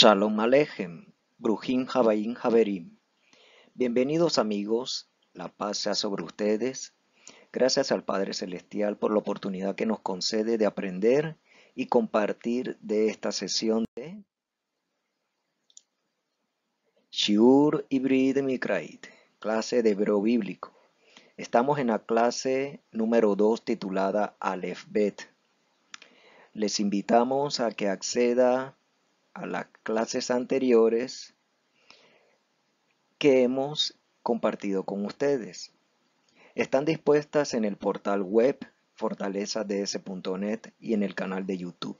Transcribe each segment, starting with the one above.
Shalom Alejem, Brujim Jabaim Javerim. Bienvenidos amigos, la paz sea sobre ustedes. Gracias al Padre Celestial por la oportunidad que nos concede de aprender y compartir de esta sesión de Shiur Ibrid Mikrait, clase de hebreo bíblico. Estamos en la clase número 2 titulada Aleph Bet. Les invitamos a que acceda las clases anteriores que hemos compartido con ustedes. Están dispuestas en el portal web fortalezads.net y en el canal de YouTube.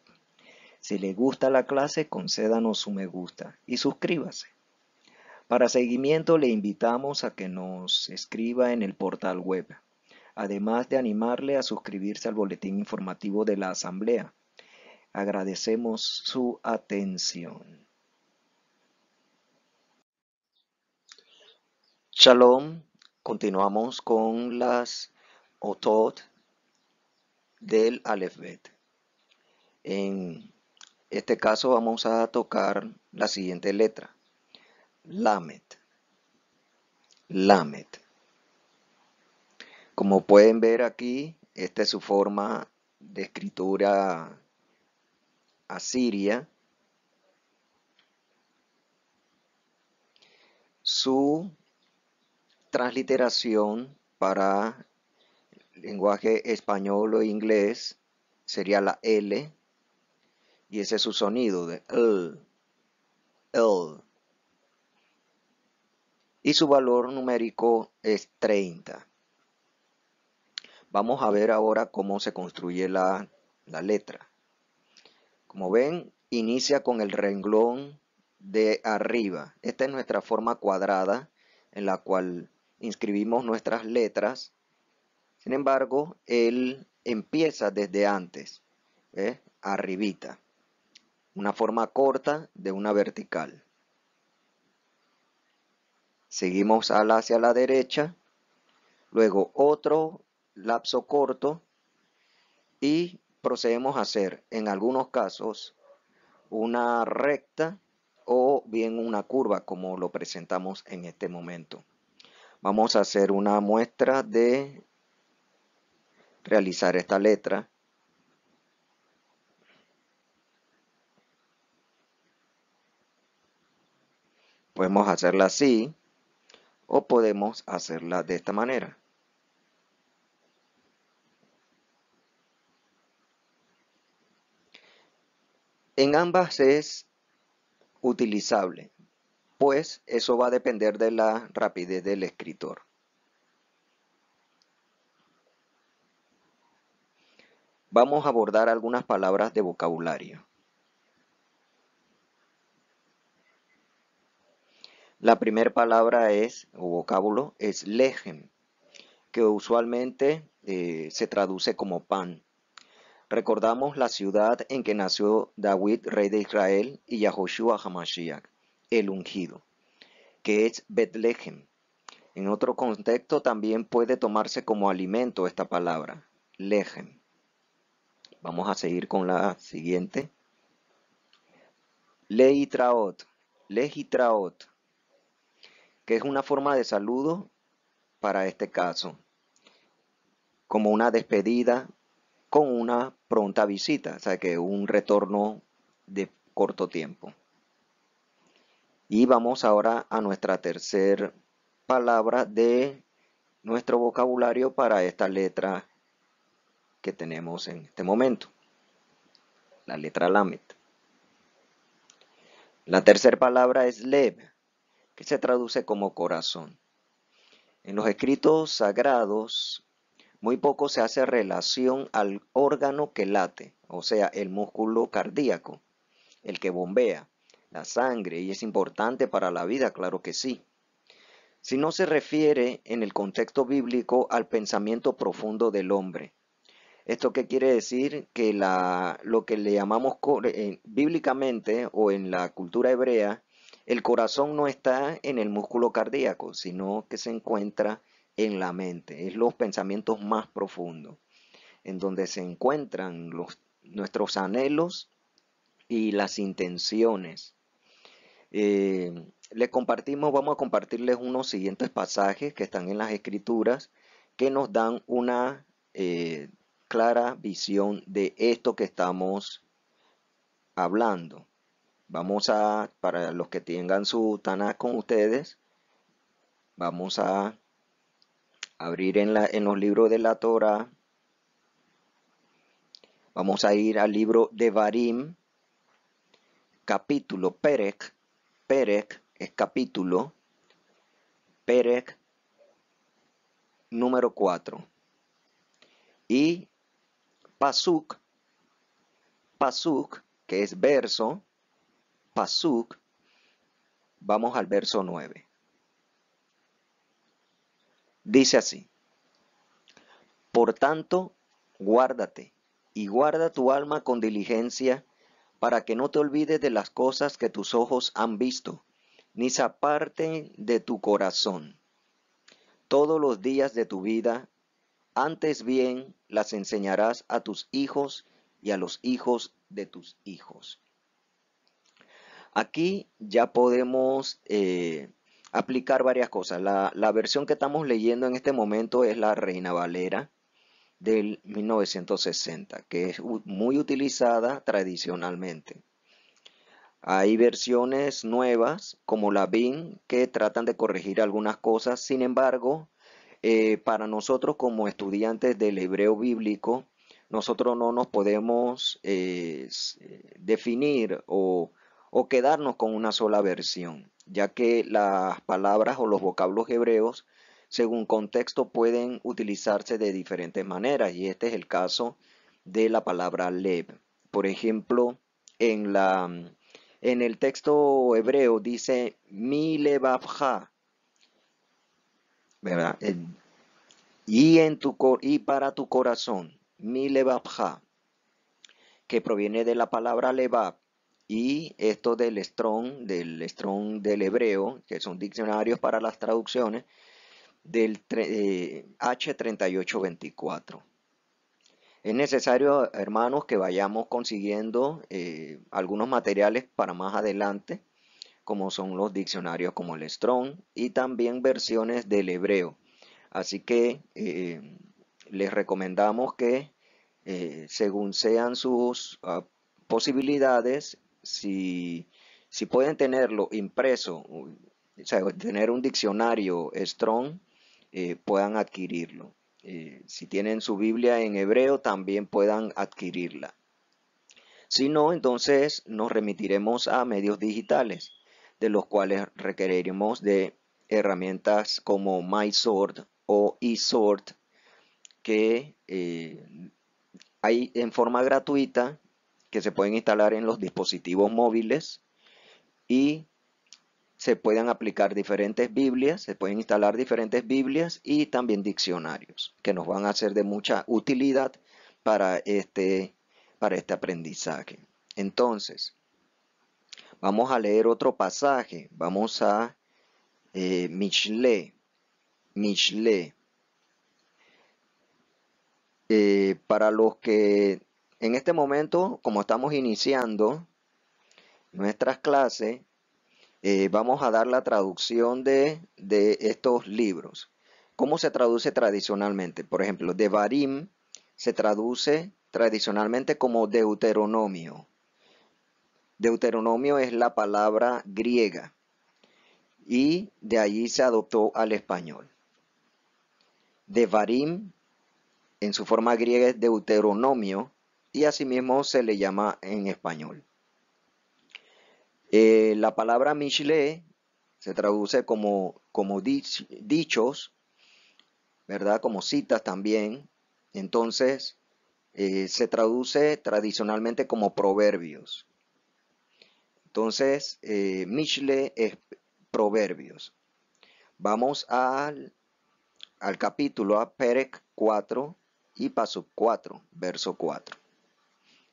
Si le gusta la clase, concédanos su me gusta y suscríbase. Para seguimiento le invitamos a que nos escriba en el portal web, además de animarle a suscribirse al boletín informativo de la Asamblea Agradecemos su atención. Shalom, continuamos con las otot del alefbet. En este caso vamos a tocar la siguiente letra. Lamet. Lamet. Como pueden ver aquí, esta es su forma de escritura Asiria, su transliteración para lenguaje español o inglés sería la L y ese es su sonido de L, L. Y su valor numérico es 30. Vamos a ver ahora cómo se construye la letra. Como ven, inicia con el renglón de arriba. Esta es nuestra forma cuadrada en la cual inscribimos nuestras letras. Sin embargo, él empieza desde antes, ¿eh? arribita. Una forma corta de una vertical. Seguimos hacia la derecha. Luego otro lapso corto. Y procedemos a hacer en algunos casos una recta o bien una curva como lo presentamos en este momento. Vamos a hacer una muestra de realizar esta letra. Podemos hacerla así o podemos hacerla de esta manera. En ambas es utilizable, pues eso va a depender de la rapidez del escritor. Vamos a abordar algunas palabras de vocabulario. La primera palabra es, o vocábulo, es legem, que usualmente eh, se traduce como pan. Recordamos la ciudad en que nació David, rey de Israel, y Yahoshua Hamashiach, el ungido, que es Betlehem. En otro contexto también puede tomarse como alimento esta palabra, lehem. Vamos a seguir con la siguiente. Lehitraot, lehitraot, que es una forma de saludo para este caso, como una despedida con una pronta visita, o sea que un retorno de corto tiempo. Y vamos ahora a nuestra tercera palabra de nuestro vocabulario para esta letra que tenemos en este momento, la letra lamet. La tercera palabra es lev, que se traduce como corazón. En los escritos sagrados muy poco se hace relación al órgano que late, o sea, el músculo cardíaco, el que bombea la sangre, y es importante para la vida, claro que sí. Si no se refiere en el contexto bíblico al pensamiento profundo del hombre. ¿Esto qué quiere decir? Que la, lo que le llamamos eh, bíblicamente o en la cultura hebrea, el corazón no está en el músculo cardíaco, sino que se encuentra en en la mente, es los pensamientos más profundos, en donde se encuentran los, nuestros anhelos y las intenciones. Eh, les compartimos, vamos a compartirles unos siguientes pasajes que están en las escrituras que nos dan una eh, clara visión de esto que estamos hablando. Vamos a, para los que tengan su Tanakh con ustedes, vamos a abrir en, los libros de la Torah. Vamos a ir al libro de Barim, capítulo Perec. Perec es capítulo. Perec número 4. Y Pasuk, Pasuk, que es verso, Pasuk, vamos al verso nueve. Dice así, por tanto, guárdate y guarda tu alma con diligencia para que no te olvides de las cosas que tus ojos han visto, ni se aparten de tu corazón. Todos los días de tu vida, antes bien las enseñarás a tus hijos y a los hijos de tus hijos. Aquí ya podemos eh, aplicar varias cosas. La, versión que estamos leyendo en este momento es la Reina Valera del 1960, que es muy utilizada tradicionalmente. Hay versiones nuevas como la BIN que tratan de corregir algunas cosas. Sin embargo, eh, para nosotros como estudiantes del hebreo bíblico, nosotros no nos podemos eh, eh, definir o o quedarnos con una sola versión, ya que las palabras o los vocablos hebreos, según contexto, pueden utilizarse de diferentes maneras, y este es el caso de la palabra lev. Por ejemplo, en, la, en el texto hebreo dice mi levavja, ¿verdad? Y, en tu, y para tu corazón, mi levavja, que proviene de la palabra levab, y esto del Strong, del Strong del hebreo, que son diccionarios para las traducciones, del H3824. Eh, es necesario, hermanos, que vayamos consiguiendo eh, algunos materiales para más adelante, como son los diccionarios como el Strong y también versiones del hebreo. Así que eh, les recomendamos que, según sean sus ah, posibilidades, si, pueden tenerlo impreso, o sea, tener un diccionario strong, eh, puedan adquirirlo. Eh, si tienen su Biblia en hebreo, también puedan adquirirla. Si no, entonces nos remitiremos a medios digitales, de los cuales requeriremos de herramientas como MySort o eSort, que eh, hay en forma gratuita que se pueden instalar en los dispositivos móviles y se pueden aplicar diferentes Biblias, se pueden instalar diferentes Biblias y también diccionarios que nos van a ser de mucha utilidad para este, para este aprendizaje. Entonces, vamos a leer otro pasaje. Vamos a eh, Michle. Michle. Eh, para los que en este momento, como estamos iniciando nuestras clases, eh, vamos a dar la traducción de, de, estos libros. ¿Cómo se traduce tradicionalmente? Por ejemplo, Devarim se traduce tradicionalmente como Deuteronomio. Deuteronomio es la palabra griega y de allí se adoptó al español. Devarim en su forma griega es Deuteronomio y asimismo se le llama en español. Eh, la palabra Mishle se traduce como, como dichos, ¿verdad? Como citas también. Entonces, eh, se traduce tradicionalmente como proverbios. Entonces, eh, es proverbios. Vamos al, capítulo, a Perec 4 y paso 4, verso 4.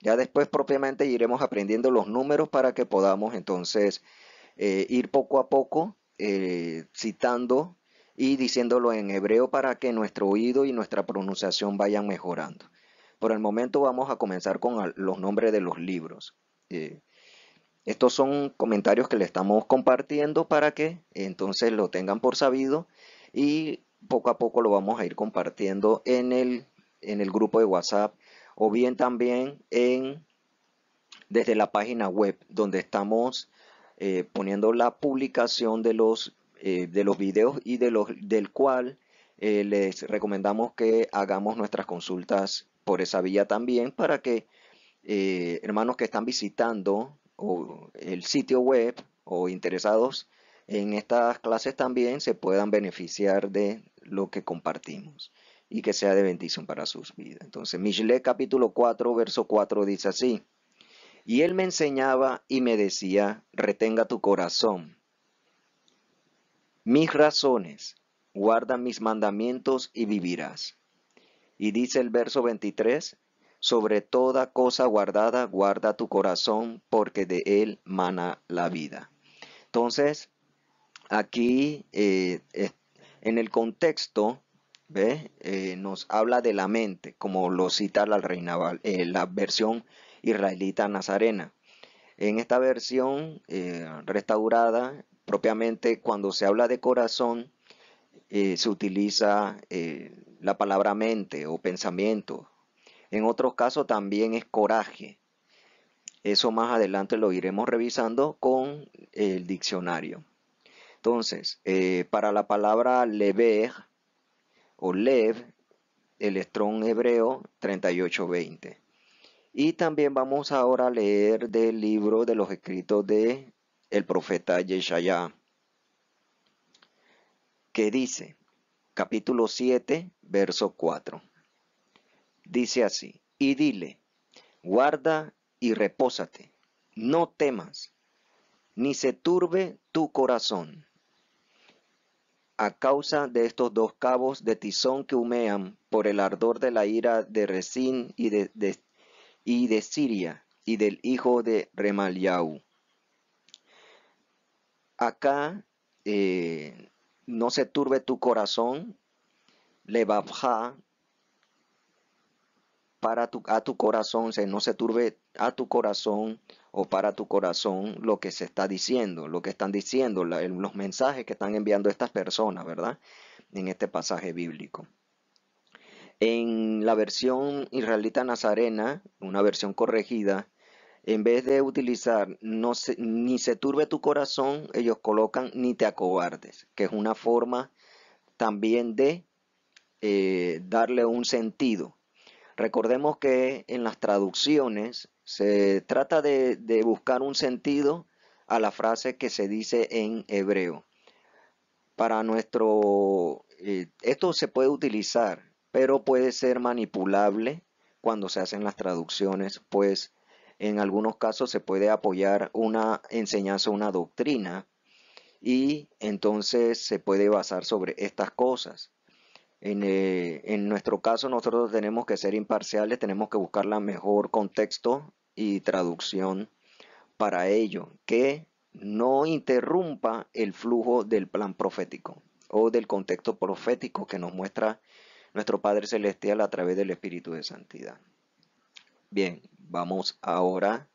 Ya después propiamente iremos aprendiendo los números para que podamos entonces eh, ir poco a poco eh, citando y diciéndolo en hebreo para que nuestro oído y nuestra pronunciación vayan mejorando. Por el momento vamos a comenzar con los nombres de los libros. Eh, estos son comentarios que le estamos compartiendo para que entonces lo tengan por sabido y poco a poco lo vamos a ir compartiendo en el, en el grupo de WhatsApp o bien también en, desde la página web donde estamos eh, poniendo la publicación de los, eh, de los videos y de los, del cual eh, les recomendamos que hagamos nuestras consultas por esa vía también para que hermanos que están visitando o el sitio web o interesados en estas clases también se puedan beneficiar de lo que compartimos y que sea de bendición para sus vidas. Entonces, Mishle capítulo 4, verso 4 dice así, y él me enseñaba y me decía, retenga tu corazón, mis razones, guarda mis mandamientos y vivirás. Y dice el verso 23, sobre toda cosa guardada, guarda tu corazón, porque de él mana la vida. Entonces, aquí eh, eh, en el contexto ¿ve? Eh, nos habla de la mente, como lo cita la, eh, versión israelita nazarena. En esta versión eh, restaurada, propiamente cuando se habla de corazón, se utiliza la palabra mente o pensamiento. En otros casos también es coraje. Eso más adelante lo iremos revisando con el diccionario. Entonces, para la palabra lever, o Lev, Estrón hebreo 3820. Y también vamos ahora a leer del libro de los escritos de el profeta Yeshayá, que dice, capítulo 7, verso 4. Dice así, y dile, guarda y repósate, no temas, ni se turbe tu corazón, a causa de estos dos cabos de tizón que humean por el ardor de la ira de Resín y de, y de Siria y del hijo de Remaliau. Acá eh, no se turbe tu corazón, levabja para a tu corazón, se, no se turbe a tu corazón o para tu corazón lo que se está diciendo, lo que están diciendo, los mensajes que están enviando estas personas, ¿verdad? En este pasaje bíblico. En la versión israelita nazarena, una versión corregida, en vez de utilizar no ni se turbe tu corazón, ellos colocan ni te acobardes, que es una forma también de eh, darle un sentido Recordemos que en las traducciones se trata de, buscar un sentido a la frase que se dice en hebreo. Para nuestro, eh, esto se puede utilizar, pero puede ser manipulable cuando se hacen las traducciones, pues en algunos casos se puede apoyar una enseñanza, una doctrina, y entonces se puede basar sobre estas cosas. Eh, en, nuestro caso nosotros tenemos que ser imparciales, tenemos que buscar la mejor contexto y traducción para ello, que no interrumpa el flujo del plan profético o del contexto profético que nos muestra nuestro Padre Celestial a través del Espíritu de Santidad. Bien, vamos ahora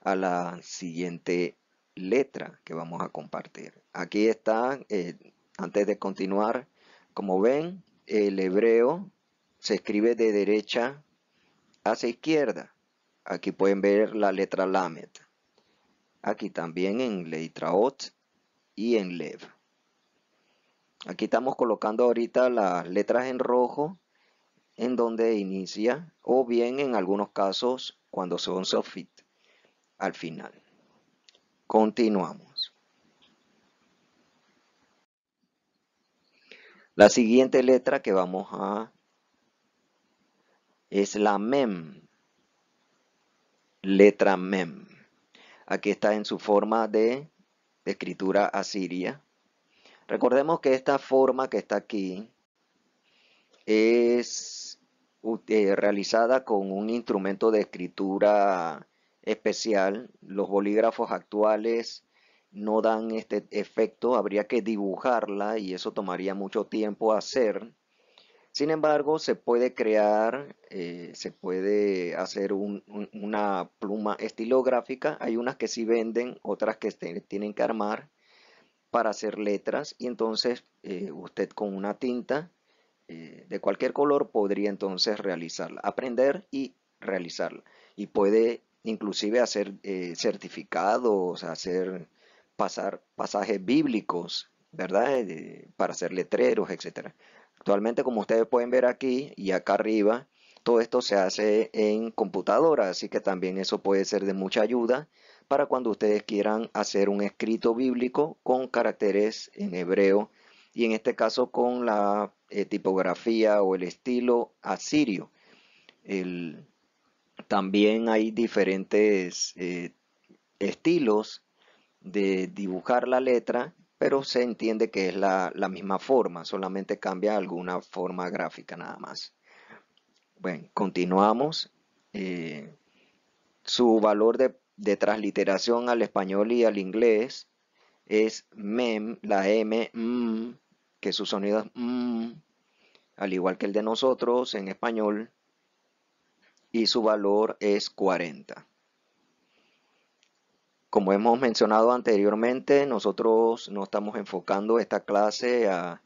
a la siguiente letra que vamos a compartir. Aquí está, eh, antes de continuar, como ven, el hebreo se escribe de derecha hacia izquierda. Aquí pueden ver la letra Lamed. Aquí también en letra Ot y en Lev. Aquí estamos colocando ahorita las letras en rojo en donde inicia o bien en algunos casos cuando son sofit al final. Continuamos. La siguiente letra que vamos a es la mem. Letra mem. Aquí está en su forma de, escritura asiria. Recordemos que esta forma que está aquí es eh, realizada con un instrumento de escritura especial. Los bolígrafos actuales no dan este efecto, habría que dibujarla y eso tomaría mucho tiempo hacer. Sin embargo, se puede crear, eh, se puede hacer una pluma estilográfica. Hay unas que sí venden, otras que tienen que armar para hacer letras. Y entonces eh, usted con una tinta eh, de cualquier color podría entonces realizarla, aprender y realizarla. Y puede inclusive hacer certificados, hacer pasar pasajes bíblicos, ¿verdad? Eh, para hacer letreros, etcétera, Actualmente, como ustedes pueden ver aquí y acá arriba, todo esto se hace en computadora, así que también eso puede ser de mucha ayuda para cuando ustedes quieran hacer un escrito bíblico con caracteres en hebreo y en este caso con la eh, tipografía o el estilo asirio. también hay diferentes eh, estilos de dibujar la letra, pero se entiende que es la, misma forma, solamente cambia alguna forma gráfica nada más. Bueno, continuamos. Eh, su valor de, transliteración al español y al inglés es mem, la m, mm, que su sonido es mm, al igual que el de nosotros en español, y su valor es 40. Como hemos mencionado anteriormente, nosotros no estamos enfocando esta clase a,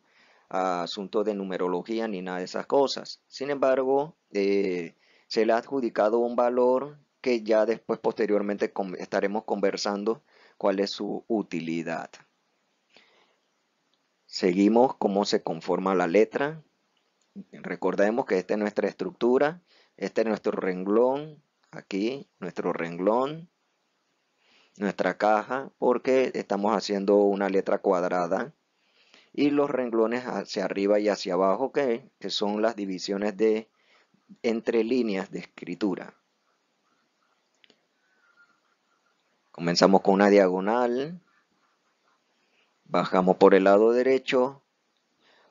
asuntos de numerología ni nada de esas cosas. Sin embargo, eh, se le ha adjudicado un valor que ya después posteriormente estaremos conversando cuál es su utilidad. Seguimos cómo se conforma la letra. Recordemos que esta es nuestra estructura, este es nuestro renglón, aquí nuestro renglón, nuestra caja porque estamos haciendo una letra cuadrada y los renglones hacia arriba y hacia abajo que, que son las divisiones de entre líneas de escritura. Comenzamos con una diagonal, bajamos por el lado derecho,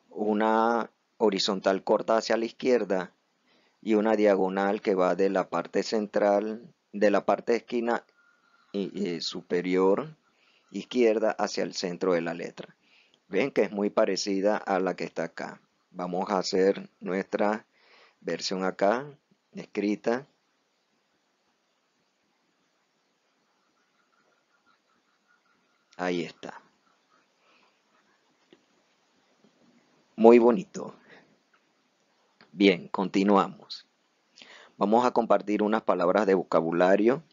una horizontal corta hacia la izquierda y una diagonal que va de la parte central, de la parte esquina y superior izquierda hacia el centro de la letra. Ven que es muy parecida a la que está acá. Vamos a hacer nuestra versión acá, escrita. Ahí está. Muy bonito. Bien, continuamos. Vamos a compartir unas palabras de vocabulario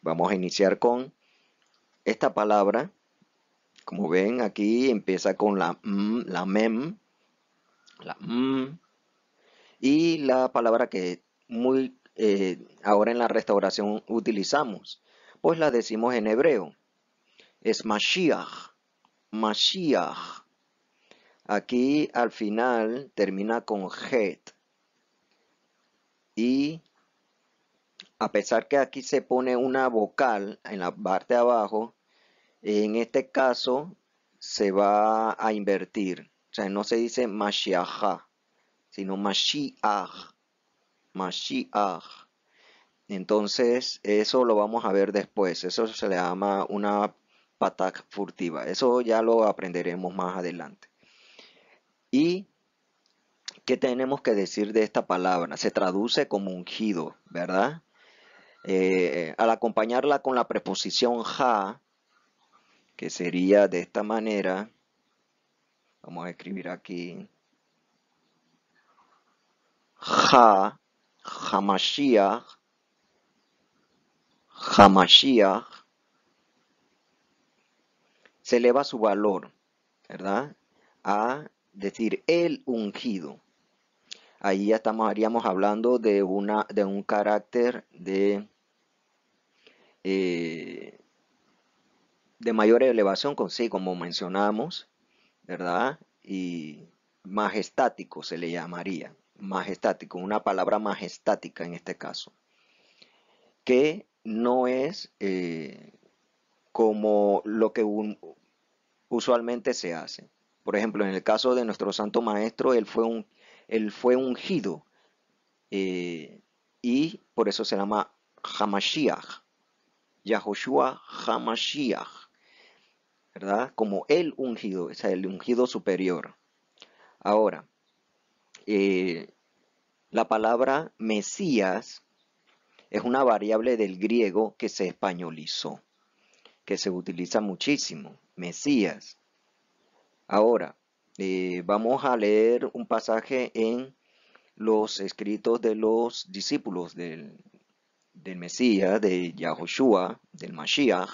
Vamos a iniciar con esta palabra. Como ven aquí empieza con la m, la mem, la m. Y la palabra que muy eh, ahora en la restauración utilizamos, pues la decimos en hebreo. Es Mashiach, Mashiach. Aquí al final termina con het. Y a pesar que aquí se pone una vocal en la parte de abajo, en este caso se va a invertir. O sea, no se dice Mashiach, sino Mashiach. Mashiach. Entonces, eso lo vamos a ver después. Eso se le llama una pata furtiva. Eso ya lo aprenderemos más adelante. ¿Y qué tenemos que decir de esta palabra? Se traduce como ungido, ¿verdad? Eh, al acompañarla con la preposición ja, que sería de esta manera, vamos a escribir aquí, ja, jamashiach, Hamashiach, se eleva su valor, ¿verdad? A decir el ungido ahí ya estaríamos hablando de, una, de un carácter de, eh, de mayor elevación con sí, como mencionamos, ¿verdad? Y majestático se le llamaría, majestático, una palabra majestática en este caso, que no es eh, como lo que usualmente se hace. Por ejemplo, en el caso de nuestro Santo Maestro, él fue un él fue ungido eh, y por eso se llama Hamashiach, Yahoshua Hamashiach, ¿verdad? Como el ungido, es el ungido superior. Ahora, eh, la palabra Mesías es una variable del griego que se españolizó, que se utiliza muchísimo, Mesías. Ahora, eh, vamos a leer un pasaje en los escritos de los discípulos del, Mesías, de Yahushua, del Mashiach.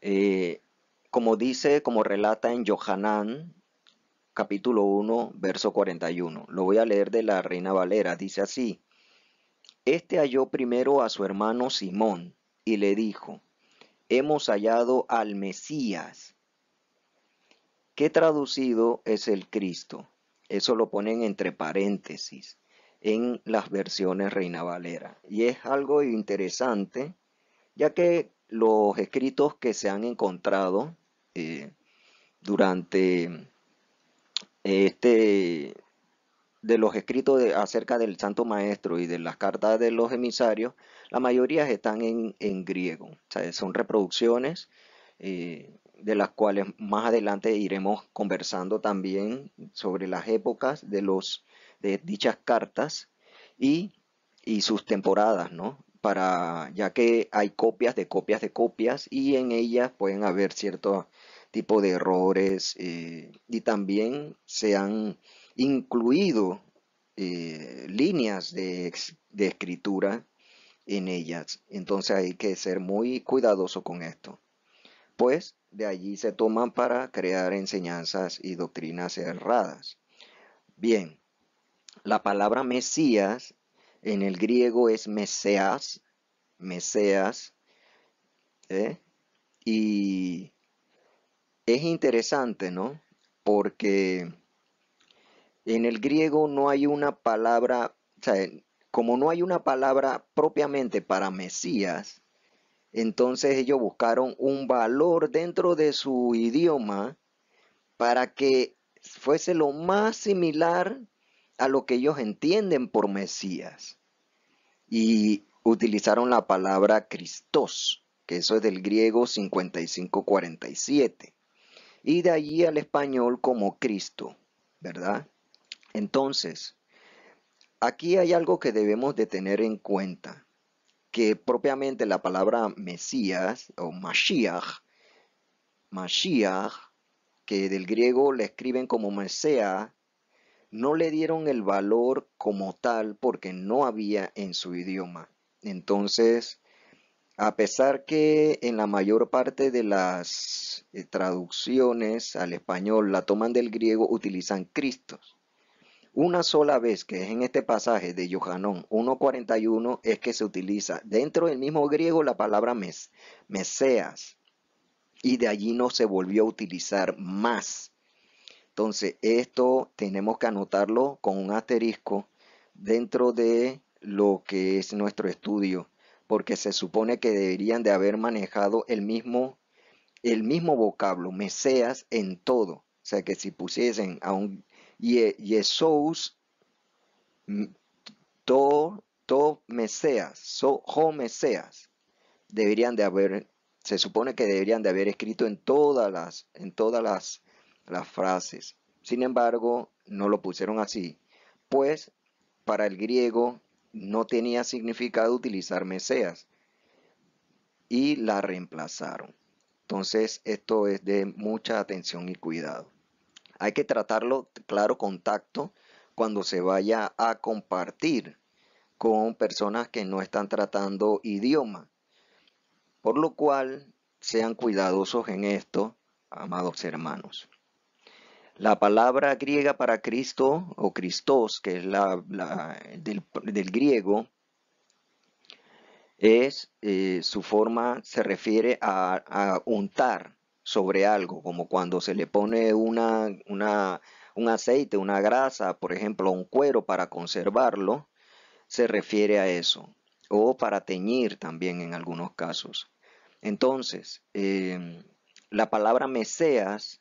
Eh, como dice, como relata en Yohanan, capítulo 1, verso 41. Lo voy a leer de la Reina Valera. Dice así. Este halló primero a su hermano Simón y le dijo, hemos hallado al Mesías, ¿Qué traducido es el Cristo. Eso lo ponen entre paréntesis en las versiones Reina Valera. Y es algo interesante, ya que los escritos que se han encontrado eh, durante eh, este de los escritos acerca del Santo Maestro y de las cartas de los emisarios, la mayoría están en, griego. O sea, son reproducciones eh, de las cuales más adelante iremos conversando también sobre las épocas de, los, de dichas cartas y, y sus temporadas, ¿no? Para, ya que hay copias de copias de copias y en ellas pueden haber cierto tipo de errores eh, y también se han incluido eh, líneas de escritura en ellas. Entonces hay que ser muy cuidadoso con esto pues de allí se toman para crear enseñanzas y doctrinas erradas. Bien, la palabra Mesías en el griego es Meseas, Meseas, ¿eh? y es interesante, ¿no? Porque en el griego no hay una palabra, o sea, como no hay una palabra propiamente para Mesías, entonces ellos buscaron un valor dentro de su idioma para que fuese lo más similar a lo que ellos entienden por Mesías. Y utilizaron la palabra Cristos, que eso es del griego 5547, y de allí al español como Cristo, ¿verdad? Entonces, aquí hay algo que debemos de tener en cuenta que propiamente la palabra Mesías o Mashiach, Mashiach, que del griego la escriben como Mesea, no le dieron el valor como tal porque no había en su idioma. Entonces, a pesar que en la mayor parte de las eh, traducciones al español la toman del griego, utilizan Cristos. Una sola vez, que es en este pasaje de Yohanón 1.41, es que se utiliza dentro del mismo griego la palabra mes, meseas. Y de allí no se volvió a utilizar más. Entonces, esto tenemos que anotarlo con un asterisco dentro de lo que es nuestro estudio, porque se supone que deberían de haber manejado el mismo, el mismo vocablo, meseas, en todo. O sea que si pusiesen a un Jesús e, to to Meseas, so, Meseas, deberían de haber, se supone que deberían de haber escrito en todas las, en todas las, las frases. Sin embargo, no lo pusieron así, pues para el griego no tenía significado utilizar Meseas y la reemplazaron. Entonces, esto es de mucha atención y cuidado. Hay que tratarlo, claro, contacto cuando se vaya a compartir con personas que no están tratando idioma. Por lo cual, sean cuidadosos en esto, amados hermanos. La palabra griega para Cristo o Christos, que es la, del, griego, es eh, su forma, se refiere a untar, sobre algo, como cuando se le pone una, una, un aceite, una grasa, por ejemplo, un cuero para conservarlo, se refiere a eso, o para teñir también en algunos casos. Entonces, em, la palabra Meseas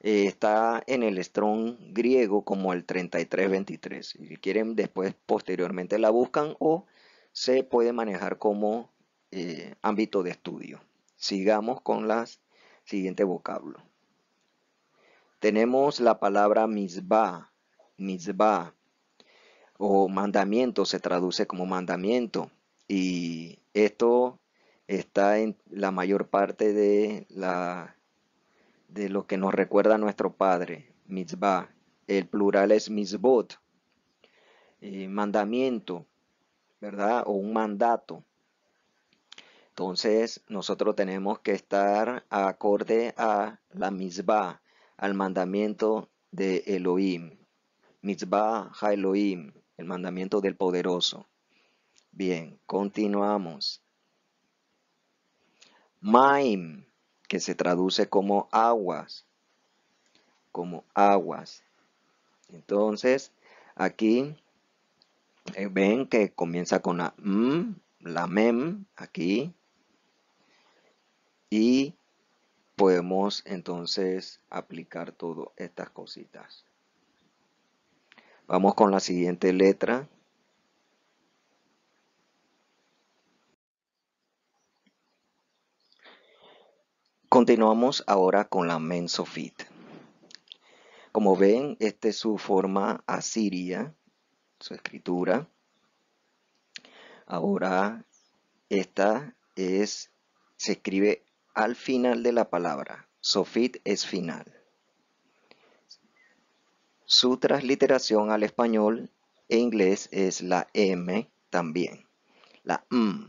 eh, está en el Strong griego como el 3323. Si quieren, después, posteriormente la buscan o se puede manejar como eh, ámbito de estudio. Sigamos con las siguiente vocablo. Tenemos la palabra misbah, misbah, o mandamiento, se traduce como mandamiento. Y esto está en la mayor parte de, la, de lo que nos recuerda nuestro Padre, mitzvah. El plural es mitzvot, eh, mandamiento, ¿verdad? O un mandato. Entonces nosotros tenemos que estar acorde a la misbah, al mandamiento de Elohim. Mitzvah ha Elohim, el mandamiento del poderoso. Bien, continuamos. Maim, que se traduce como aguas, como aguas. Entonces, aquí eh, ven que comienza con la m, la mem, aquí, y podemos entonces aplicar todas estas cositas. Vamos con la siguiente letra. Continuamos ahora con la mensofit. Como ven, esta es su forma asiria, su escritura. Ahora, esta es, se escribe al final de la palabra. Sofit es final. Su transliteración al español e inglés es la M también, la M,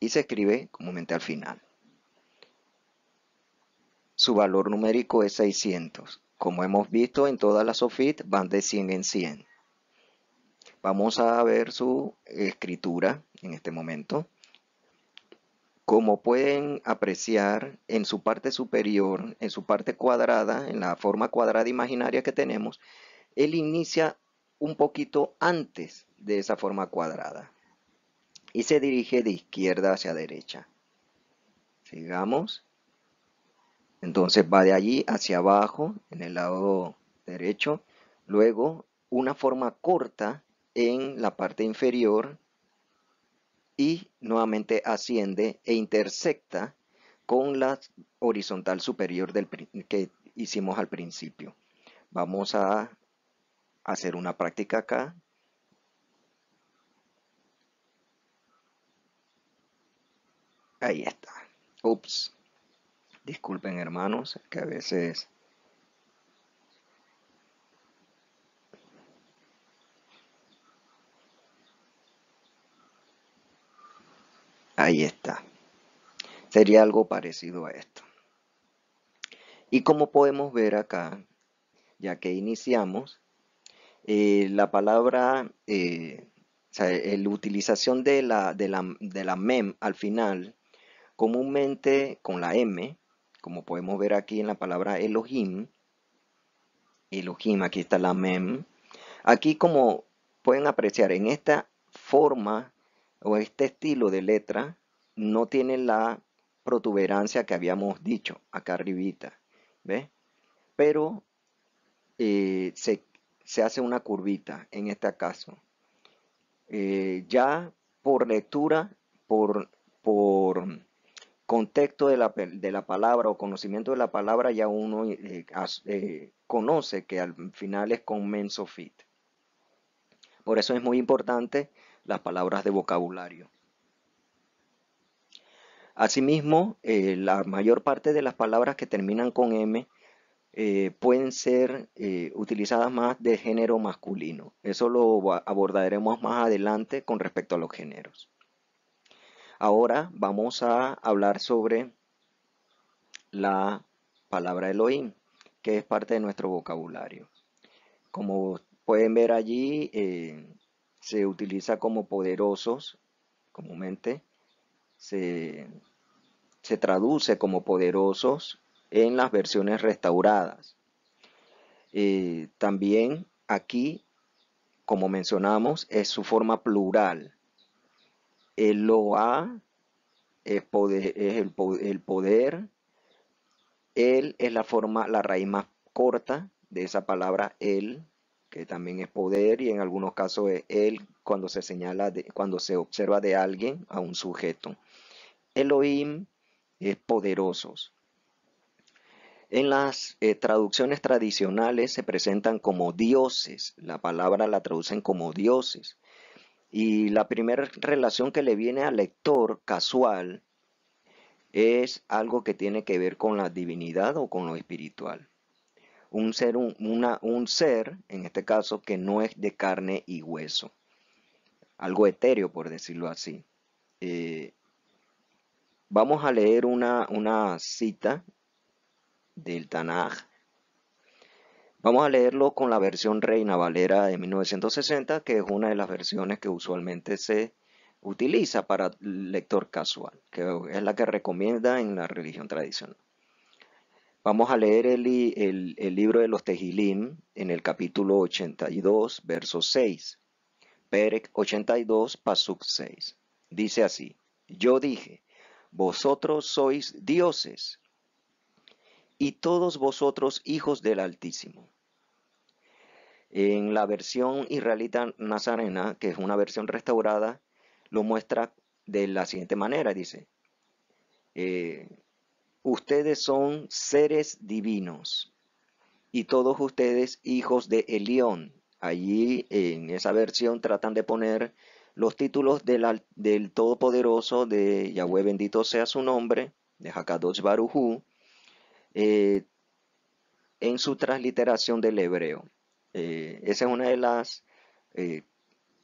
y se escribe comúnmente al final. Su valor numérico es 600. Como hemos visto en todas las SOFIT van de 100 en 100. Vamos a ver su escritura en este momento. Como pueden apreciar en su parte superior, en su parte cuadrada, en la forma cuadrada imaginaria que tenemos, él inicia un poquito antes de esa forma cuadrada y se dirige de izquierda hacia derecha. Sigamos. Entonces va de allí hacia abajo en el lado derecho, luego una forma corta en la parte inferior y nuevamente asciende e intersecta con la horizontal superior del, que hicimos al principio. Vamos a hacer una práctica acá. Ahí está. Ups. Disculpen hermanos, que a veces Ahí está. Sería algo parecido a esto. Y como podemos ver acá, ya que iniciamos, eh, la palabra, eh, eh, la utilización de la, de, la, de la mem al final, comúnmente con la m, como podemos ver aquí en la palabra Elohim, Elohim, aquí está la mem, aquí como pueden apreciar en esta forma o este estilo de letra no tiene la protuberancia que habíamos dicho acá arribita, ¿ves? Pero eh, se, hace una curvita en este caso. Eh, ya por lectura, por, contexto de la, palabra o conocimiento de la palabra, ya uno eh, conoce que al final es con fit Por eso es muy importante las palabras de vocabulario. Asimismo, eh, la mayor parte de las palabras que terminan con M eh, pueden ser eh, utilizadas más de género masculino. Eso lo abordaremos más adelante con respecto a los géneros. Ahora vamos a hablar sobre la palabra Elohim, que es parte de nuestro vocabulario. Como pueden ver allí, se utiliza como poderosos comúnmente, se, traduce como poderosos en las versiones restauradas. Eh, también aquí, como mencionamos, es su forma plural. El Loa es, el, poder. Él es la forma, la raíz más corta de esa palabra, él también es poder y en algunos casos es él cuando se señala, cuando se observa de alguien a un sujeto. Elohim es poderosos. En las eh, traducciones tradicionales se presentan como dioses, la palabra la traducen como dioses. Y la primera relación que le viene al lector casual es algo que tiene que ver con la divinidad o con lo espiritual un ser, un, una, un ser, en este caso, que no es de carne y hueso. Algo etéreo, por decirlo así. Eh, vamos a leer una, una cita del Tanaj. Vamos a leerlo con la versión Reina Valera de 1960, que es una de las versiones que usualmente se utiliza para lector casual, que es la que recomienda en la religión tradicional. Vamos a leer el, libro de los Tejilim en el capítulo 82, verso 6. Perec 82, Pasuk 6. Dice así, yo dije, vosotros sois dioses, y todos vosotros hijos del Altísimo. En la versión israelita nazarena, que es una versión restaurada, lo muestra de la siguiente manera, dice, eh, ustedes son seres divinos y todos ustedes hijos de Elión. Allí en esa versión tratan de poner los títulos del Todopoderoso, de Yahweh bendito sea su nombre, de Hakadosh Barujú, eh, en su transliteración del hebreo. Eh, esa es una de las, eh,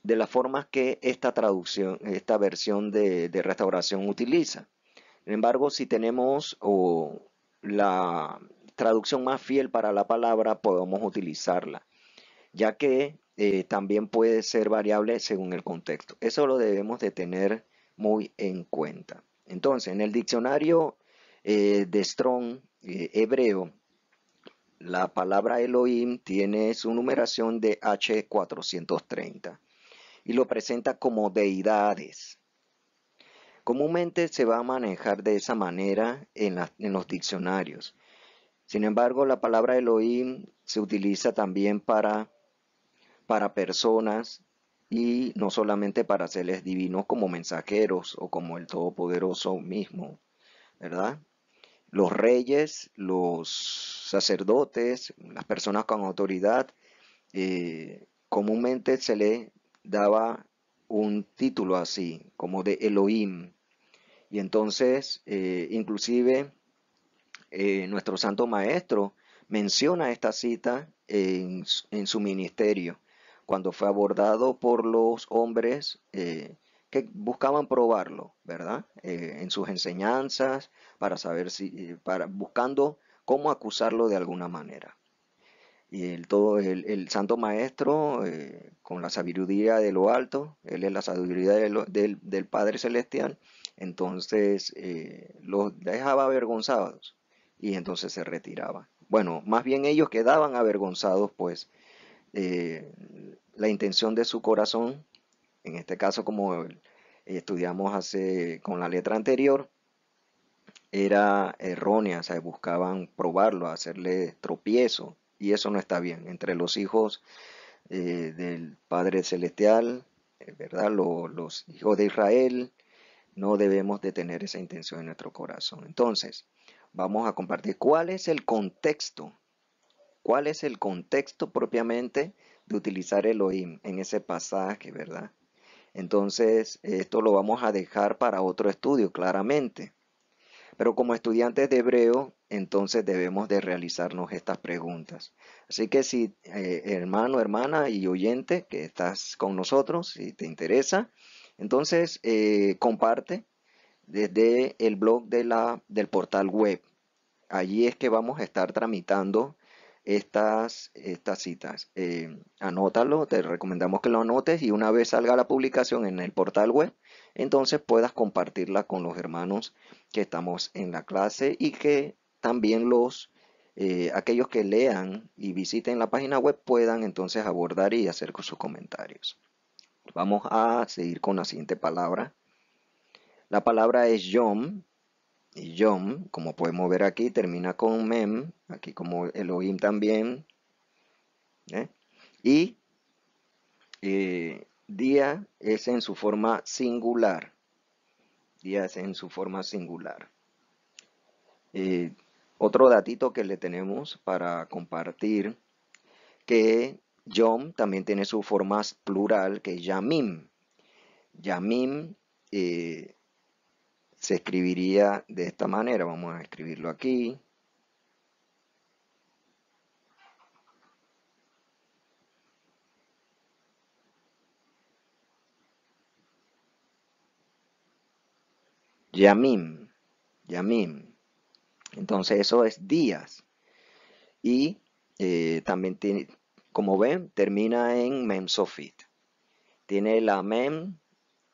de las formas que esta traducción, esta versión de restauración utiliza. Sin embargo, si tenemos la traducción más fiel para la palabra, podemos utilizarla, ya que eh, también puede ser variable según el contexto. Eso lo debemos de tener muy en cuenta. Entonces, en el diccionario eh, de Strong eh, hebreo, la palabra Elohim tiene su numeración de H430 y lo presenta como deidades. Comúnmente se va a manejar de esa manera en, los diccionarios. Sin embargo, la palabra Elohim se utiliza también para, para personas y no solamente para seres divinos como mensajeros o como el Todopoderoso mismo, ¿verdad? Los reyes, los sacerdotes, las personas con autoridad, eh, comúnmente se le daba un título así, como de Elohim, y entonces, eh, inclusive, eh, nuestro Santo Maestro menciona esta cita en, su ministerio, cuando fue abordado por los hombres eh, que buscaban probarlo, ¿verdad? en sus enseñanzas, para saber si, para, buscando cómo acusarlo de alguna manera. Y el, todo, el, Santo Maestro, con la sabiduría de lo alto, él es la sabiduría del Padre Celestial, entonces eh, los dejaba avergonzados y entonces se retiraba. Bueno, más bien ellos quedaban avergonzados, pues eh, la intención de su corazón, en este caso como estudiamos hace con la letra anterior, era errónea, o sea, buscaban probarlo, hacerle tropiezo, y eso no está bien. Entre los hijos eh, del Padre Celestial, ¿verdad? los hijos de Israel, no debemos de tener esa intención en nuestro corazón. Entonces, vamos a compartir cuál es el contexto. ¿Cuál es el contexto propiamente de utilizar Elohim en ese pasaje, verdad? Entonces, esto lo vamos a dejar para otro estudio, claramente. Pero como estudiantes de hebreo, entonces debemos de realizarnos estas preguntas. Así que si eh, hermano, hermana y oyente que estás con nosotros, si te interesa, entonces, eh, comparte desde el blog del portal web. Allí es que vamos a estar tramitando estas, citas. Eh, anótalo, te recomendamos que lo anotes y una vez salga la publicación en el portal web, entonces puedas compartirla con los hermanos que estamos en la clase y que también eh, aquellos que lean y visiten la página web puedan entonces abordar y hacer sus comentarios. Vamos a seguir con la siguiente palabra. La palabra es Yom. Y Yom, como podemos ver aquí, termina con Mem. Aquí como Elohim también. ¿eh? Y eh, día es en su forma singular. Día es en su forma singular. otro datito que le tenemos para compartir, que Yom también tiene su forma plural que es Yamim. Yamim eh, se escribiría de esta manera. Vamos a escribirlo aquí. Yamim, Yamim. Entonces eso es días. Y eh, también tiene, como ven, termina en memsofit. Tiene la mem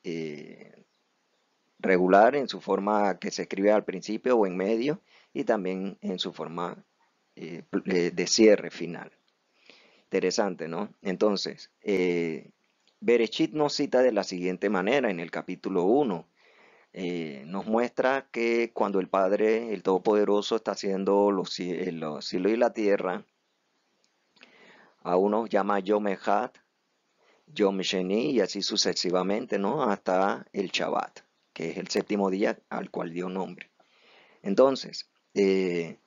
eh, regular en su forma que se escribe al principio o en medio y también en su forma eh, eh, de cierre final. Interesante, ¿no? Entonces, eh, nos cita de la siguiente manera en el capítulo 1. nos muestra que cuando el Padre, el Todopoderoso, está haciendo los cielos y la tierra, a uno llama Yom Echad, Yom Sheni y así sucesivamente, ¿no? Hasta el Shabbat, que es el séptimo día al cual dio nombre. Entonces, eh,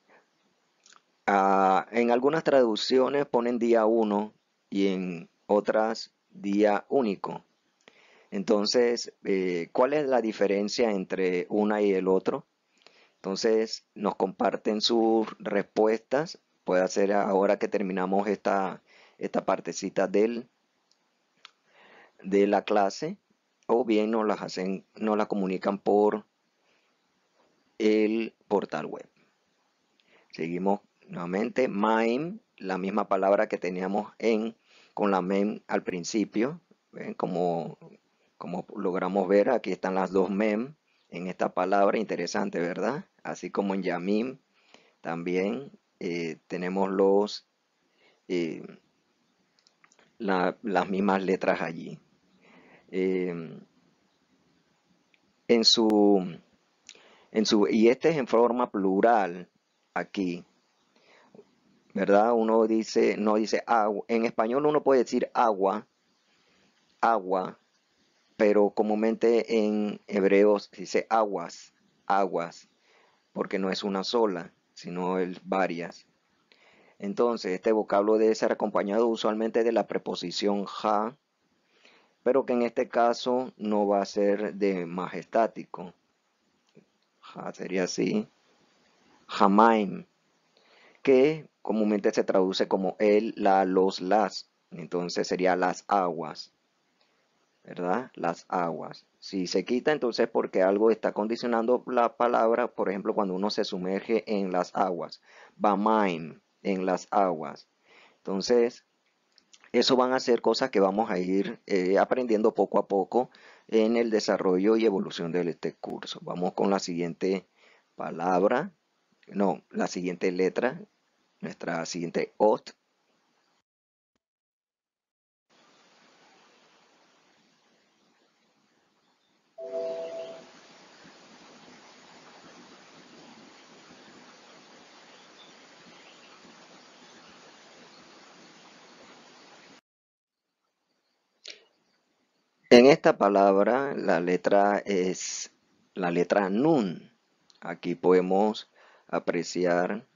en algunas traducciones ponen día uno y en otras día único. Entonces, eh, ¿cuál es la diferencia entre una y el otro? Entonces, nos comparten sus respuestas puede hacer ahora que terminamos esta, esta partecita del, de la clase o bien nos las hacen, nos la comunican por el portal web. Seguimos nuevamente. MIME, la misma palabra que teníamos en con la MEM al principio. Como, como logramos ver, aquí están las dos MEM en esta palabra. Interesante, ¿verdad? Así como en YAMIM también eh, tenemos los eh, las mismas letras allí. Eh, en su, en su, y este es en forma plural aquí, ¿verdad? Uno dice, no dice agua. En español uno puede decir agua, agua, pero comúnmente en hebreo dice aguas, aguas, porque no es una sola, sino varias. Entonces, este vocablo debe ser acompañado usualmente de la preposición ja, pero que en este caso no va a ser de majestático. Ja sería así. Jamaim, que comúnmente se traduce como el, la, los, las. Entonces sería las aguas. ¿Verdad? Las aguas. Si se quita, entonces porque algo está condicionando la palabra, por ejemplo, cuando uno se sumerge en las aguas. Bamaim en las aguas. Entonces, eso van a ser cosas que vamos a ir eh, aprendiendo poco a poco en el desarrollo y evolución de este curso. Vamos con la siguiente palabra, no, la siguiente letra, nuestra siguiente OT, En esta palabra la letra es la letra nun. Aquí podemos apreciar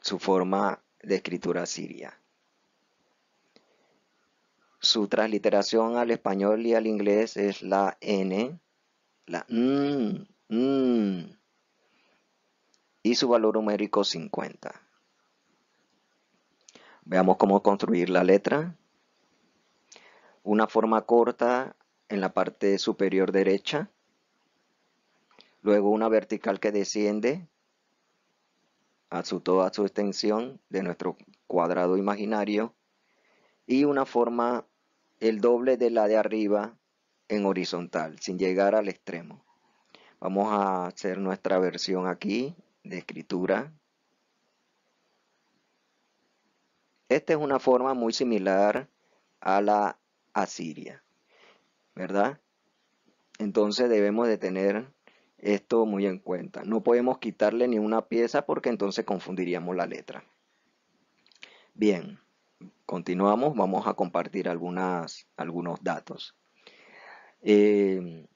su forma de escritura siria. Su transliteración al español y al inglés es la N, la N, N y su valor numérico 50. Veamos cómo construir la letra una forma corta en la parte superior derecha, luego una vertical que desciende a su, toda su extensión de nuestro cuadrado imaginario y una forma el doble de la de arriba en horizontal sin llegar al extremo. Vamos a hacer nuestra versión aquí de escritura. Esta es una forma muy similar a la Asiria. ¿Verdad? Entonces debemos de tener esto muy en cuenta. No podemos quitarle ni una pieza porque entonces confundiríamos la letra. Bien, continuamos. Vamos a compartir algunos datos. Eh,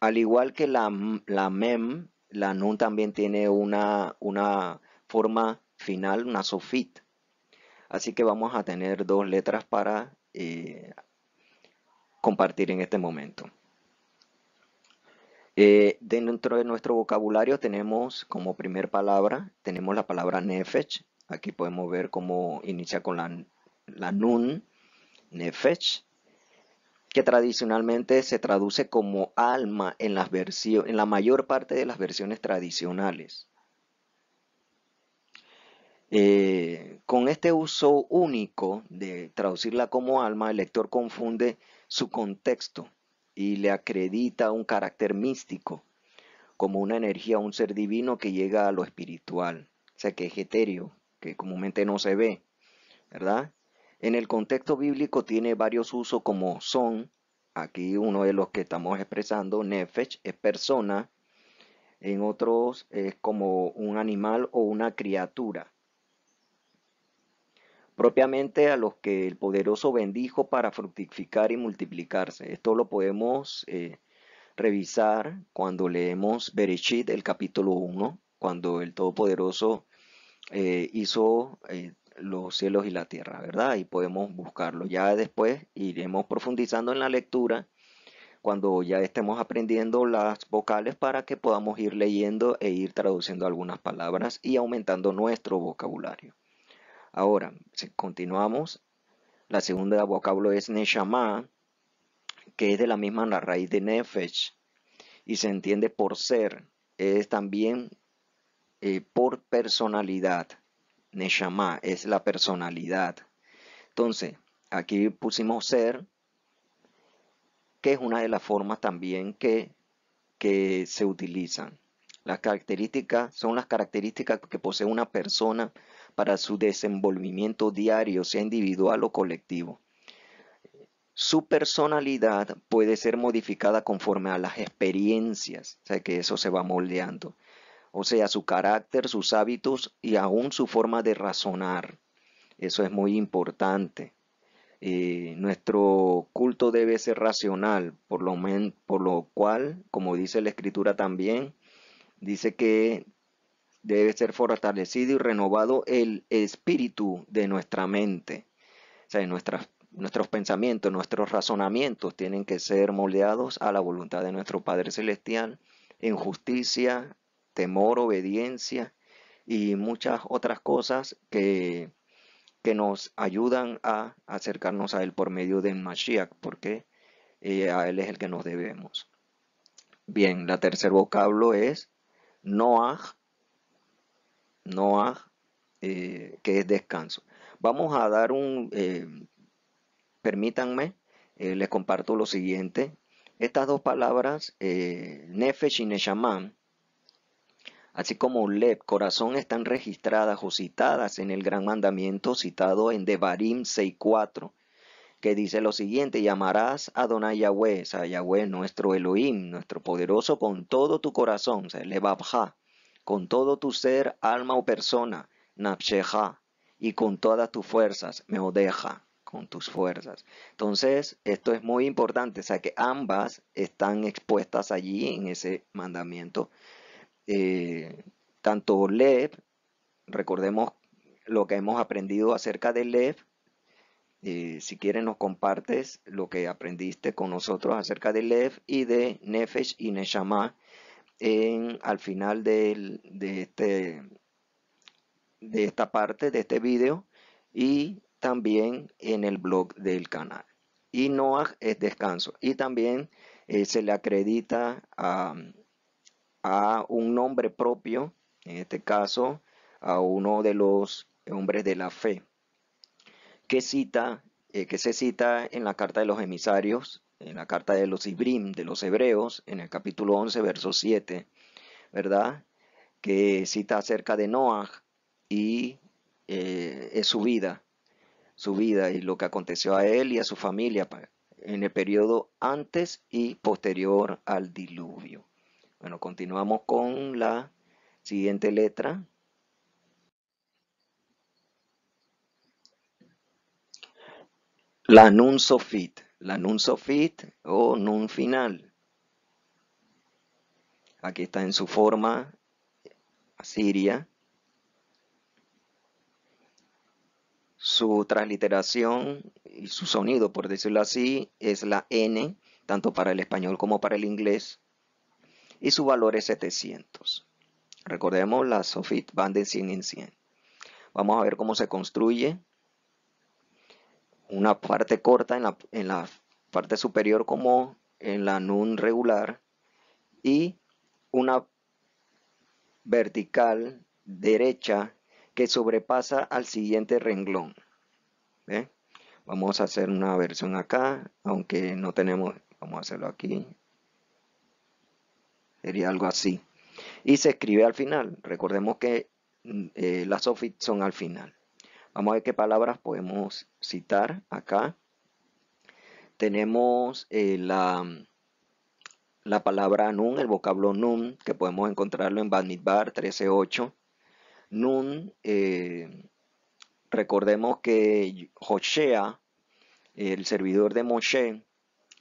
al igual que la, mem, la nun también tiene una, una forma final, una sofit. Así que vamos a tener dos letras para eh, compartir en este momento. Eh, dentro de nuestro vocabulario tenemos como primer palabra, tenemos la palabra nefesh. Aquí podemos ver cómo inicia con la, nun, nefesh, que tradicionalmente se traduce como alma en, las en la mayor parte de las versiones tradicionales. Eh, con este uso único de traducirla como alma, el lector confunde su contexto y le acredita un carácter místico, como una energía, un ser divino que llega a lo espiritual, o sea, que es etéreo, que comúnmente no se ve, ¿verdad? En el contexto bíblico tiene varios usos como son, aquí uno de los que estamos expresando, nefesh, es persona, en otros es como un animal o una criatura propiamente a los que el poderoso bendijo para fructificar y multiplicarse. Esto lo podemos eh, revisar cuando leemos Bereshit, el capítulo 1, cuando el Todopoderoso eh, hizo eh, los cielos y la tierra, ¿verdad? Y podemos buscarlo. Ya después iremos profundizando en la lectura cuando ya estemos aprendiendo las vocales para que podamos ir leyendo e ir traduciendo algunas palabras y aumentando nuestro vocabulario. Ahora, continuamos, la segunda vocablo es Neshama, que es de la misma raíz de Nefesh, y se entiende por ser, es también eh, por personalidad. Neshama es la personalidad. Entonces, aquí pusimos ser, que es una de las formas también que, que se utilizan. Las características son las características que posee una persona para su desenvolvimiento diario, sea individual o colectivo. Su personalidad puede ser modificada conforme a las experiencias, o sea que eso se va moldeando. O sea, su carácter, sus hábitos y aún su forma de razonar. Eso es muy importante. Eh, nuestro culto debe ser racional, por lo cual, como dice la escritura también, dice que debe ser fortalecido y renovado el espíritu de nuestra mente. O sea, nuestros pensamientos, nuestros razonamientos tienen que ser moldeados a la voluntad de nuestro Padre Celestial en justicia, temor, obediencia y muchas otras cosas que, que nos ayudan a acercarnos a Él por medio de Mashiach, porque eh, a Él es el que nos debemos. Bien, la tercer vocablo es Noah Noah, eh, que es descanso. Vamos a dar un, eh, permítanme, eh, les comparto lo siguiente. Estas dos palabras, Nefesh y Neshaman así como Leb, corazón, están registradas o citadas en el gran mandamiento citado en Devarim 6.4, que dice lo siguiente, llamarás a Adonai Yahweh, o sea, Yahweh nuestro Elohim, nuestro poderoso, con todo tu corazón, o sea, con todo tu ser, alma o persona, Napsheja, y con todas tus fuerzas, odeja con tus fuerzas. Entonces, esto es muy importante, o sea que ambas están expuestas allí en ese mandamiento. Eh, tanto Lev, recordemos lo que hemos aprendido acerca de Lev, eh, si quieres nos compartes lo que aprendiste con nosotros acerca de Lev y de Nefesh y Neshamah en, al final de, este, de esta parte, de este video y también en el blog del canal. Y NOAH es descanso y también eh, se le acredita a, un nombre propio, en este caso a uno de los hombres de la fe, que, cita, eh, que se cita en la carta de los emisarios en la carta de los Ibrim, de los hebreos, en el capítulo 11, verso 7, ¿verdad? Que cita acerca de Noah y eh, es su vida, su vida y lo que aconteció a él y a su familia en el periodo antes y posterior al diluvio. Bueno, continuamos con la siguiente letra. La Nun Sofit la nun sofit o nun final. Aquí está en su forma asiria. Su transliteración y su sonido, por decirlo así, es la N, tanto para el español como para el inglés. Y su valor es 700. Recordemos, la SOFIT van de 100 en 100. Vamos a ver cómo se construye una parte corta en la, parte superior como en la nun regular y una vertical derecha que sobrepasa al siguiente renglón. Vamos a hacer una versión acá, aunque no tenemos, vamos a hacerlo aquí. Sería algo así. Y se escribe al final. Recordemos que mm, eh, las offits son al final. Vamos a ver qué palabras podemos citar acá. Tenemos eh, la, la, palabra nun, el vocablo nun, que podemos encontrarlo en Badmitbar 13.8. Nun, eh, recordemos que Joshea, el servidor de Moshe,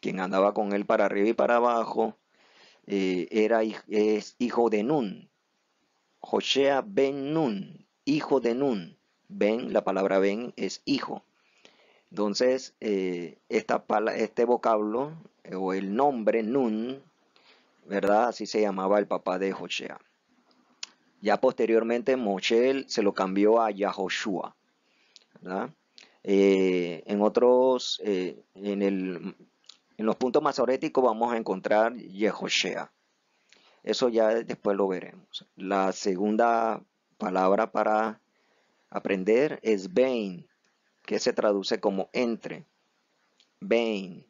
quien andaba con él para arriba y para abajo, eh, era, es hijo de Nun. Joshea ben Nun, hijo de Nun. Ben, la palabra Ben es hijo. Entonces, eh, esta este vocablo eh, o el nombre Nun, ¿verdad? Así se llamaba el papá de Joshea. Ya posteriormente Moshe se lo cambió a Yahoshua, ¿verdad? Eh, en otros, en, en, los puntos masoréticos vamos a encontrar Yehoshea. Eso ya después lo veremos. La segunda palabra para Aprender es bain, que se traduce como entre. Bain.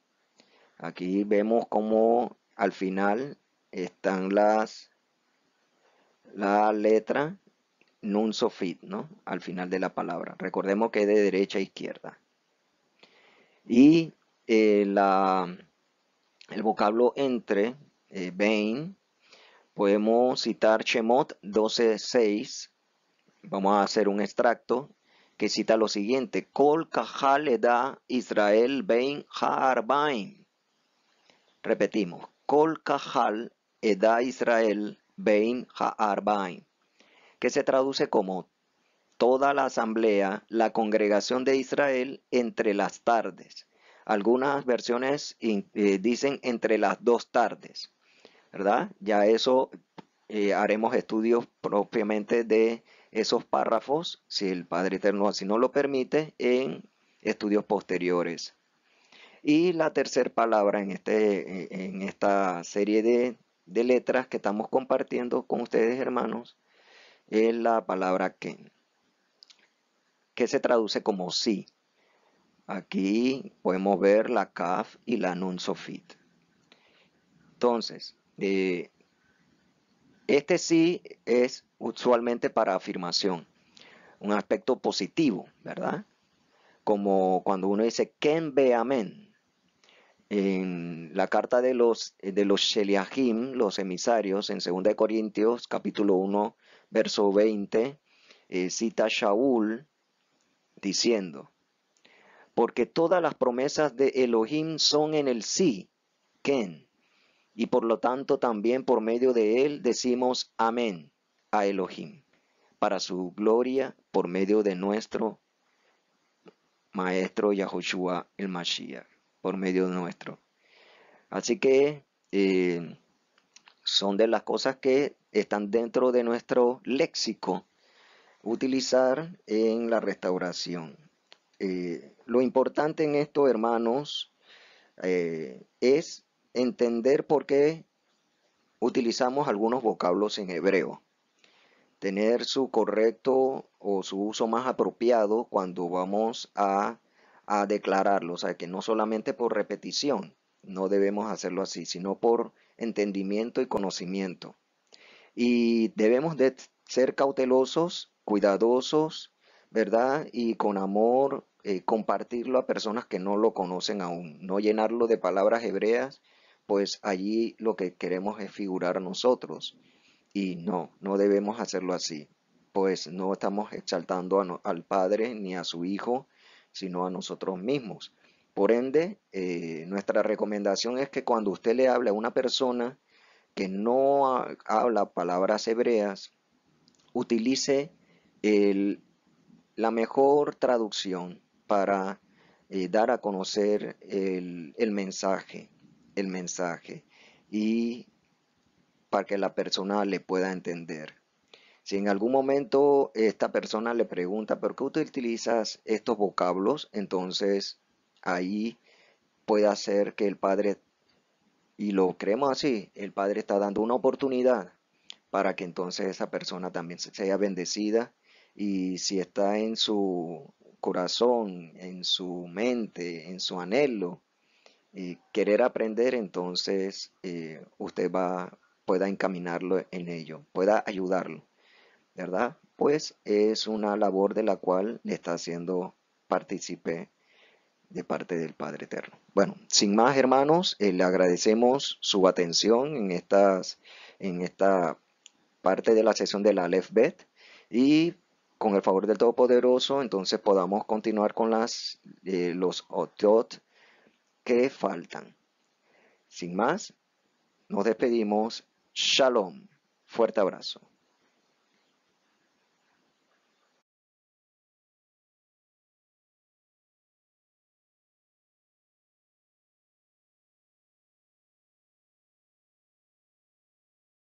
Aquí vemos cómo al final están las la letra nun ¿no? Al final de la palabra. Recordemos que es de derecha a izquierda. Y eh, el vocablo entre, eh, podemos citar Shemot 12.6, Vamos a hacer un extracto que cita lo siguiente. Kol Eda Israel Bein Haarbain. Repetimos. Kol Kahal Eda Israel Bein Que se traduce como toda la asamblea, la congregación de Israel entre las tardes. Algunas versiones eh, dicen entre las dos tardes, ¿verdad? Ya eso eh, haremos estudios propiamente de esos párrafos, si el Padre Eterno así no lo permite, en estudios posteriores. Y la tercera palabra en, este, en esta serie de, letras que estamos compartiendo con ustedes, hermanos, es la palabra que, que se traduce como sí. Aquí podemos ver la CAF y la NUN fit. Entonces, eh, este sí es usualmente para afirmación, un aspecto positivo, ¿verdad? Como cuando uno dice, Ken ve? amén. En la carta de los, de los Sheliahim, los emisarios, en 2 Corintios, capítulo 1, verso 20, eh, cita Shaul diciendo, porque todas las promesas de Elohim son en el sí, Ken, y por lo tanto también por medio de él decimos amén a Elohim, para su gloria por medio de nuestro Maestro Yahushua el Mashiach, por medio de nuestro. Así que eh, son de las cosas que están dentro de nuestro léxico utilizar en la restauración. Eh, lo importante en esto, hermanos, eh, es entender por qué utilizamos algunos vocablos en hebreo, tener su correcto o su uso más apropiado cuando vamos a, declararlo, o sea que no solamente por repetición, no debemos hacerlo así, sino por entendimiento y conocimiento. Y debemos de ser cautelosos, cuidadosos, ¿verdad? Y con amor eh, compartirlo a personas que no lo conocen aún, no llenarlo de palabras hebreas pues allí lo que queremos es figurar a nosotros. Y no, no debemos hacerlo así, pues no estamos exaltando al Padre ni a su Hijo, sino a nosotros mismos. Por ende, eh, nuestra recomendación es que cuando usted le hable a una persona que no habla palabras hebreas, utilice la mejor traducción para eh, dar a conocer el, el mensaje el mensaje y para que la persona le pueda entender. Si en algún momento esta persona le pregunta, ¿por qué utilizas estos vocablos? Entonces ahí puede hacer que el padre, y lo creemos así, el padre está dando una oportunidad para que entonces esa persona también sea bendecida y si está en su corazón, en su mente, en su anhelo, y querer aprender, entonces eh, usted va, pueda encaminarlo en ello, pueda ayudarlo, ¿verdad? Pues es una labor de la cual le está haciendo partícipe de parte del Padre Eterno. Bueno, sin más hermanos, eh, le agradecemos su atención en, estas, en esta parte de la sesión de la Aleph Bet y con el favor del Todopoderoso, entonces podamos continuar con las, eh, los Otot que faltan. Sin más, nos despedimos. Shalom. Fuerte abrazo.